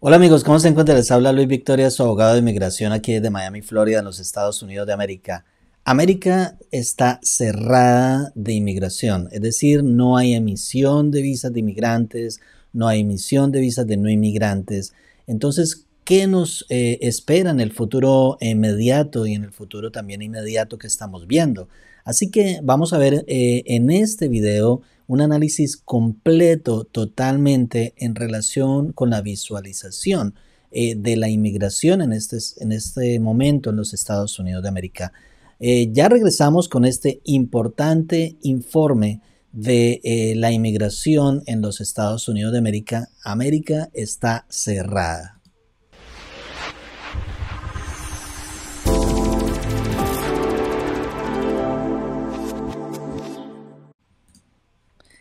Hola amigos, ¿cómo se encuentran? Les habla Luis Victoria, su abogado de inmigración aquí de Miami, Florida, en los Estados Unidos de América. América está cerrada de inmigración, es decir, no hay emisión de visas de inmigrantes, no hay emisión de visas de no inmigrantes. Entonces, ¿qué nos eh, espera en el futuro inmediato y en el futuro también inmediato que estamos viendo? Así que vamos a ver eh, en este video un análisis completo totalmente en relación con la visualización eh, de la inmigración en este, en este momento en los Estados Unidos de América. Eh, ya regresamos con este importante informe de eh, la inmigración en los Estados Unidos de América. América está cerrada.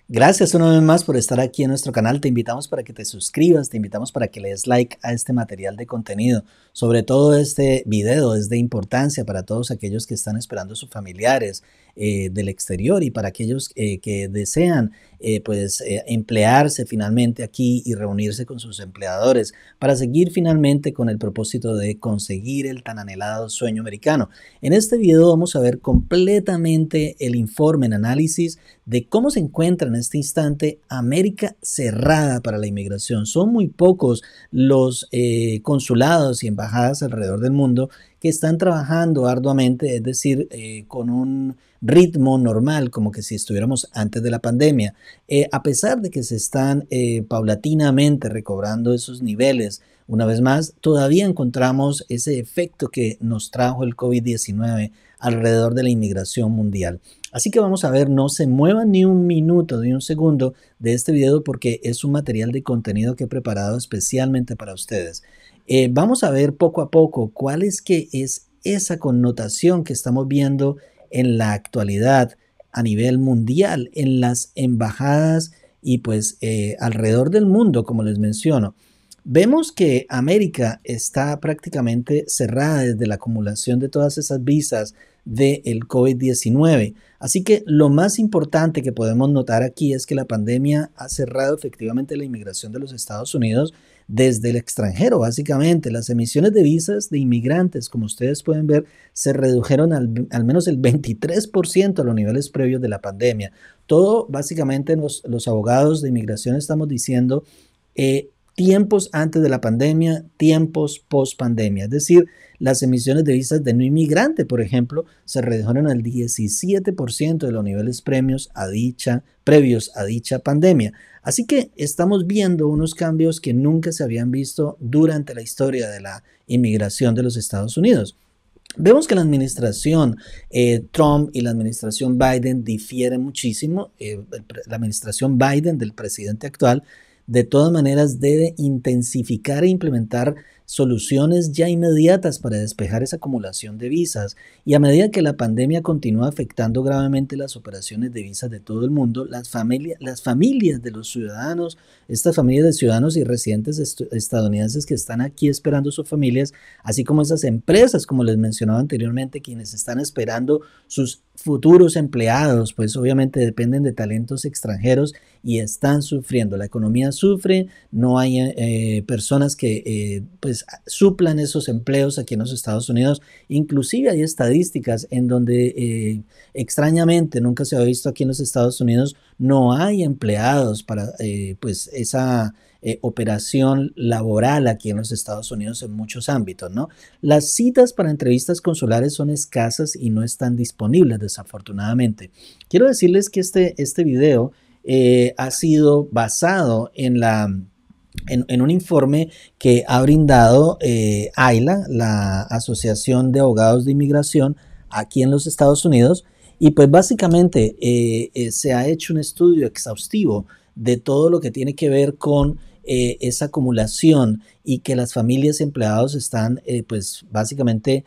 Gracias una vez más por estar aquí en nuestro canal. Te invitamos para que te suscribas, te invitamos para que le des like a este material de contenido. Sobre todo este video es de importancia para todos aquellos que están esperando a sus familiares, eh, del exterior y para aquellos eh, que desean eh, pues emplearse finalmente aquí y reunirse con sus empleadores para seguir finalmente con el propósito de conseguir el tan anhelado sueño americano. En este video vamos a ver completamente el informe en análisis de cómo se encuentra en este instante América cerrada para la inmigración. Son muy pocos los consulados y embajadas alrededor del mundo que están trabajando arduamente, es decir, con un ritmo normal, como que si estuviéramos antes de la pandemia. Eh, a pesar de que se están eh, paulatinamente recobrando esos niveles, una vez más, todavía encontramos ese efecto que nos trajo el COVID-19 alrededor de la inmigración mundial. Así que vamos a ver, no se muevan ni un minuto, ni un segundo de este video porque es un material de contenido que he preparado especialmente para ustedes. Eh, vamos a ver poco a poco cuál es que es esa connotación que estamos viendo en la actualidad a nivel mundial, en las embajadas y pues eh, alrededor del mundo, como les menciono. Vemos que América está prácticamente cerrada desde la acumulación de todas esas visas, del COVID-19. Así que lo más importante que podemos notar aquí es que la pandemia ha cerrado efectivamente la inmigración de los Estados Unidos desde el extranjero, básicamente. Las emisiones de visas de inmigrantes, como ustedes pueden ver, se redujeron al, menos el 23% a los niveles previos de la pandemia. Todo, básicamente, los, abogados de inmigración estamos diciendo eh, tiempos antes de la pandemia, tiempos post pandemia. Es decir, las emisiones de visas de no inmigrante, por ejemplo, se redujeron al 17% de los niveles premios a dicha, previos a dicha pandemia. Así que estamos viendo unos cambios que nunca se habían visto durante la historia de la inmigración de los Estados Unidos. Vemos que la administración eh, Trump y la administración Biden difieren muchísimo. Eh, la administración Biden del presidente actual de todas maneras debe intensificar e implementar soluciones ya inmediatas para despejar esa acumulación de visas. Y a medida que la pandemia continúa afectando gravemente las operaciones de visas de todo el mundo, las, las familias de los ciudadanos, estas familias de ciudadanos y residentes estadounidenses que están aquí esperando sus familias, así como esas empresas, como les mencionaba anteriormente, quienes están esperando sus futuros empleados, pues obviamente dependen de talentos extranjeros y están sufriendo. La economía sufre, no hay eh, personas que eh, pues suplan esos empleos aquí en los Estados Unidos. Inclusive hay estadísticas en donde eh, extrañamente nunca se ha visto aquí en los Estados Unidos no hay empleados para eh, pues, esa eh, operación laboral aquí en los Estados Unidos en muchos ámbitos, Las citas para entrevistas consulares son escasas y no están disponibles desafortunadamente. Quiero decirles que este, este video eh, ha sido basado en un informe que ha brindado AILA, la Asociación de Abogados de Inmigración, aquí en los Estados Unidos, y pues básicamente eh, eh, se ha hecho un estudio exhaustivo de todo lo que tiene que ver con eh, esa acumulación y que las familias empleados están pues básicamente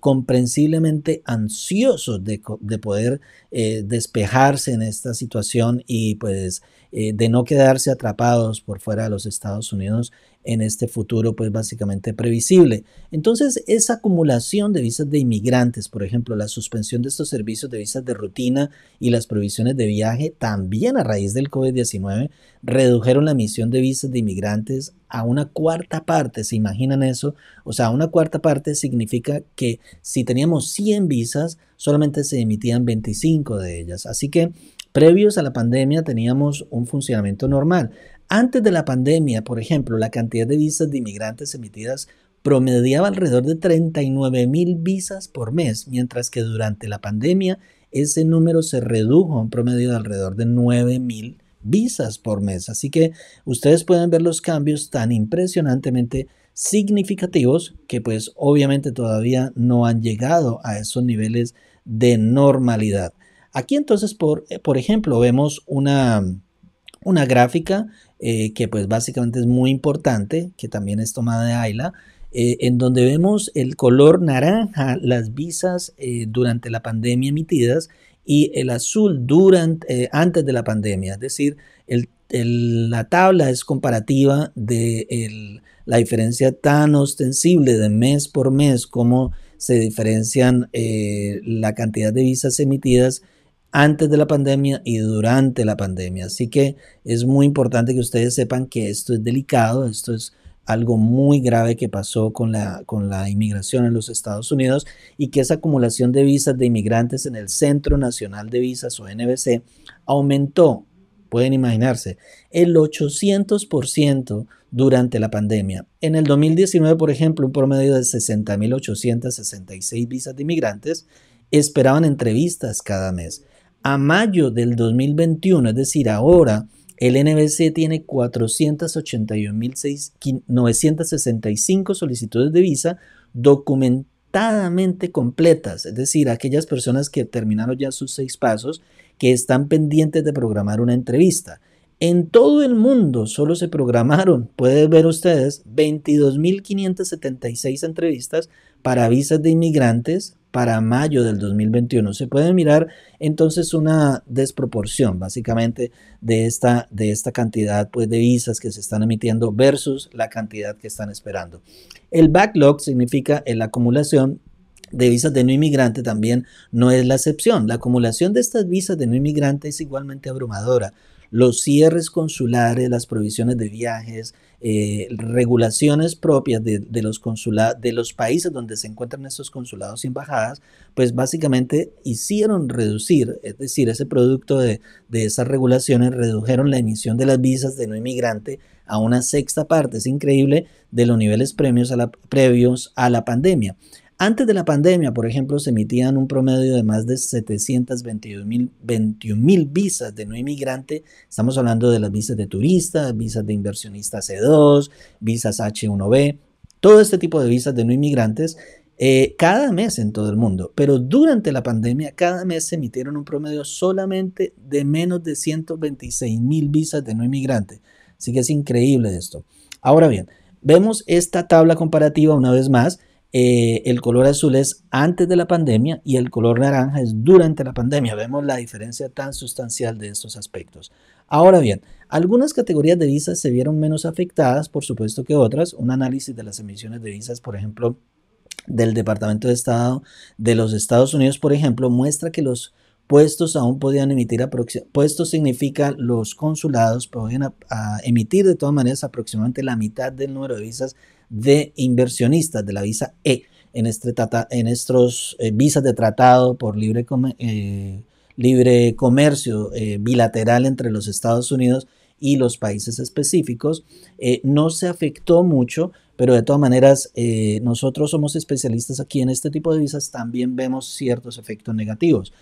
comprensiblemente ansiosos de, de poder despejarse en esta situación y pues de no quedarse atrapados por fuera de los Estados Unidos en este futuro, pues básicamente previsible. Entonces, esa acumulación de visas de inmigrantes, por ejemplo, la suspensión de estos servicios de visas de rutina y las provisiones de viaje, también a raíz del COVID-19, redujeron la emisión de visas de inmigrantes a una cuarta parte, ¿se imaginan eso? O sea, una cuarta parte significa que si teníamos 100 visas, solamente se emitían 25 de ellas. Así que previos a la pandemia teníamos un funcionamiento normal. Antes de la pandemia, por ejemplo, la cantidad de visas de inmigrantes emitidas promediaba alrededor de 39 mil visas por mes, mientras que durante la pandemia ese número se redujo a un promedio de alrededor de 9 mil visas por mes. Así que ustedes pueden ver los cambios tan impresionantemente significativos que pues obviamente todavía no han llegado a esos niveles de normalidad. Aquí entonces, por, eh, ejemplo, vemos una, una gráfica eh, que pues básicamente es muy importante, que también es tomada de Ayla, eh, en donde vemos el color naranja, las visas eh, durante la pandemia emitidas y el azul durante, antes de la pandemia, es decir, la tabla es comparativa de la diferencia tan ostensible de mes por mes, cómo se diferencian la cantidad de visas emitidas antes de la pandemia y durante la pandemia. Así que es muy importante que ustedes sepan que esto es delicado, esto es algo muy grave que pasó con la, con la inmigración en los Estados Unidos y que esa acumulación de visas de inmigrantes en el Centro Nacional de Visas o NBC aumentó, pueden imaginarse, el 800% durante la pandemia. En el 2019, por ejemplo, un promedio de 60.866 visas de inmigrantes esperaban entrevistas cada mes. A mayo del 2021, es decir, ahora, el NBC tiene 481.965 solicitudes de visa documentadamente completas, es decir, aquellas personas que terminaron ya sus seis pasos, que están pendientes de programar una entrevista. En todo el mundo solo se programaron, pueden ver ustedes, 22.576 entrevistas para visas de inmigrantes, para mayo del 2021. Se puede mirar entonces una desproporción básicamente de esta, de esta cantidad pues, de visas que se están emitiendo versus la cantidad que están esperando. El backlog significa la acumulación de visas de no inmigrante también no es la excepción. La acumulación de estas visas de no inmigrante es igualmente abrumadora. Los cierres consulares, las provisiones de viajes, eh, regulaciones propias de, los consulados de los países donde se encuentran estos consulados y embajadas, pues básicamente hicieron reducir, es decir, ese producto de, de esas regulaciones redujeron la emisión de las visas de no inmigrante a una sexta parte, es increíble, de los niveles premios a la, previos a la pandemia. Antes de la pandemia, por ejemplo, se emitían un promedio de más de 721 mil visas de no inmigrante. Estamos hablando de las visas de turistas, visas de inversionistas C2, visas H1B, todo este tipo de visas de no inmigrantes eh, cada mes en todo el mundo. Pero durante la pandemia, cada mes se emitieron un promedio solamente de menos de 126 mil visas de no inmigrante. Así que es increíble esto. Ahora bien, vemos esta tabla comparativa una vez más eh, el color azul es antes de la pandemia y el color naranja es durante la pandemia. Vemos la diferencia tan sustancial de estos aspectos. Ahora bien, algunas categorías de visas se vieron menos afectadas, por supuesto, que otras. Un análisis de las emisiones de visas, por ejemplo, del Departamento de Estado de los Estados Unidos, por ejemplo, muestra que los Puestos aún podían emitir aproximadamente, puestos significa los consulados podían emitir de todas maneras aproximadamente la mitad del número de visas de inversionistas de la visa E en, este en estos eh, visas de tratado por libre, eh, libre comercio eh, bilateral entre los Estados Unidos y los países específicos. no se afectó mucho, pero de todas maneras nosotros somos especialistas aquí en este tipo de visas, también vemos ciertos efectos negativos.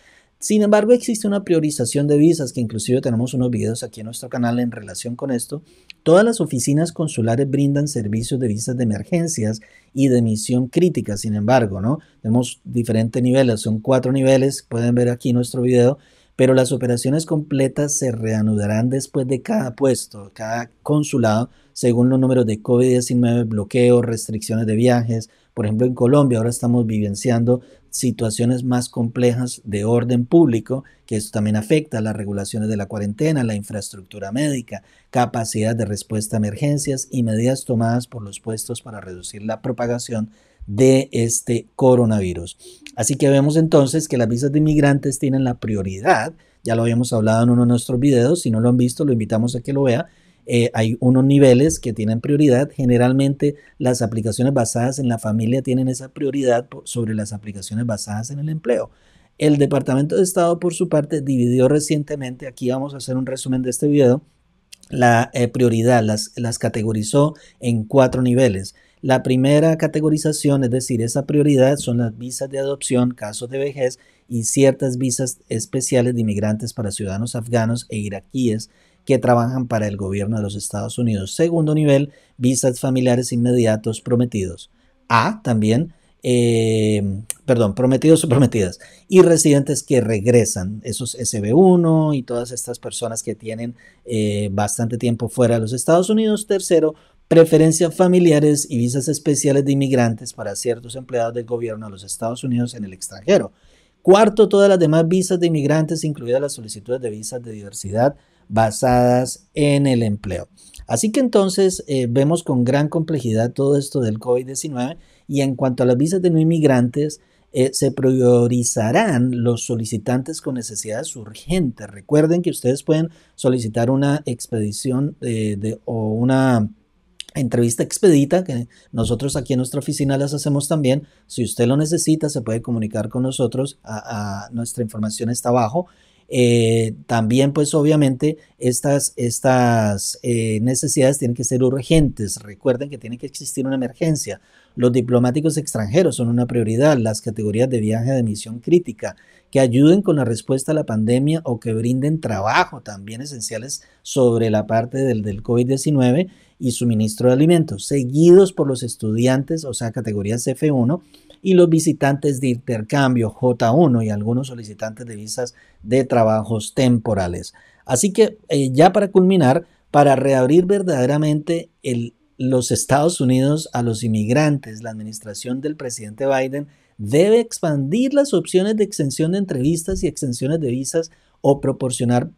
Sin embargo, existe una priorización de visas, que inclusive tenemos unos videos aquí en nuestro canal en relación con esto. Todas las oficinas consulares brindan servicios de visas de emergencias y de misión crítica, sin embargo, ¿no? Tenemos diferentes niveles, son cuatro niveles, pueden ver aquí nuestro video, pero las operaciones completas se reanudarán después de cada puesto, cada consulado, según los números de COVID-19, bloqueos, restricciones de viajes, por ejemplo, en Colombia ahora estamos vivenciando situaciones más complejas de orden público, que esto también afecta a las regulaciones de la cuarentena, la infraestructura médica, capacidad de respuesta a emergencias y medidas tomadas por los puestos para reducir la propagación de este coronavirus. Así que vemos entonces que las visas de inmigrantes tienen la prioridad, ya lo habíamos hablado en uno de nuestros videos, si no lo han visto lo invitamos a que lo vea, eh, hay unos niveles que tienen prioridad. Generalmente las aplicaciones basadas en la familia tienen esa prioridad sobre las aplicaciones basadas en el empleo. El Departamento de Estado, por su parte, dividió recientemente, aquí vamos a hacer un resumen de este video, la eh, prioridad, las, las categorizó en cuatro niveles. La primera categorización, es decir, esa prioridad son las visas de adopción, casos de vejez y ciertas visas especiales de inmigrantes para ciudadanos afganos e iraquíes que trabajan para el gobierno de los Estados Unidos. Segundo nivel, visas familiares inmediatos prometidos. A, también, eh, perdón, prometidos o prometidas. Y residentes que regresan, esos SB1 y todas estas personas que tienen eh, bastante tiempo fuera de los Estados Unidos. Tercero, preferencias familiares y visas especiales de inmigrantes para ciertos empleados del gobierno de los Estados Unidos en el extranjero. Cuarto, todas las demás visas de inmigrantes, incluidas las solicitudes de visas de diversidad basadas en el empleo. Así que entonces eh, vemos con gran complejidad todo esto del COVID-19 y en cuanto a las visas de no inmigrantes, eh, se priorizarán los solicitantes con necesidades urgentes. Recuerden que ustedes pueden solicitar una expedición eh, o una entrevista expedita que nosotros aquí en nuestra oficina las hacemos también. Si usted lo necesita, se puede comunicar con nosotros. nuestra información está abajo eh, también, pues obviamente, estas, estas eh, necesidades tienen que ser urgentes. Recuerden que tiene que existir una emergencia. Los diplomáticos extranjeros son una prioridad. Las categorías de viaje de misión crítica que ayuden con la respuesta a la pandemia o que brinden trabajo también esenciales sobre la parte del, del COVID-19 y suministro de alimentos, seguidos por los estudiantes, o sea, categorías F1 y los visitantes de intercambio J1 y algunos solicitantes de visas de trabajos temporales. Así que eh, ya para culminar, para reabrir verdaderamente los Estados Unidos a los inmigrantes, la administración del presidente Biden debe expandir las opciones de exención de entrevistas y extensiones de visas o proporcionar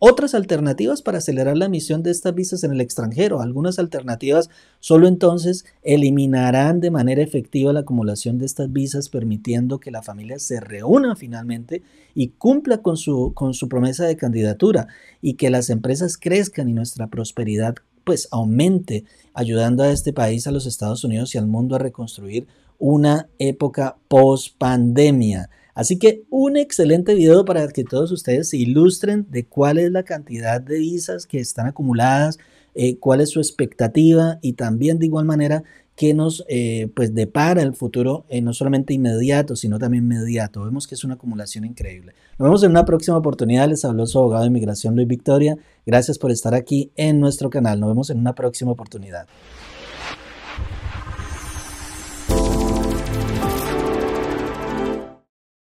otras alternativas para acelerar la emisión de estas visas en el extranjero. Algunas alternativas solo entonces eliminarán de manera efectiva la acumulación de estas visas, permitiendo que la familia se reúna finalmente y cumpla con su, con su promesa de candidatura y que las empresas crezcan y nuestra prosperidad pues aumente, ayudando a este país, a los Estados Unidos y al mundo a reconstruir una época post pandemia. Así que un excelente video para que todos ustedes se ilustren de cuál es la cantidad de visas que están acumuladas, eh, cuál es su expectativa y también de igual manera que nos eh, pues depara el futuro, eh, no solamente inmediato, sino también inmediato. Vemos que es una acumulación increíble. Nos vemos en una próxima oportunidad. Les habló su abogado de inmigración, Luis Victoria. Gracias por estar aquí en nuestro canal. Nos vemos en una próxima oportunidad.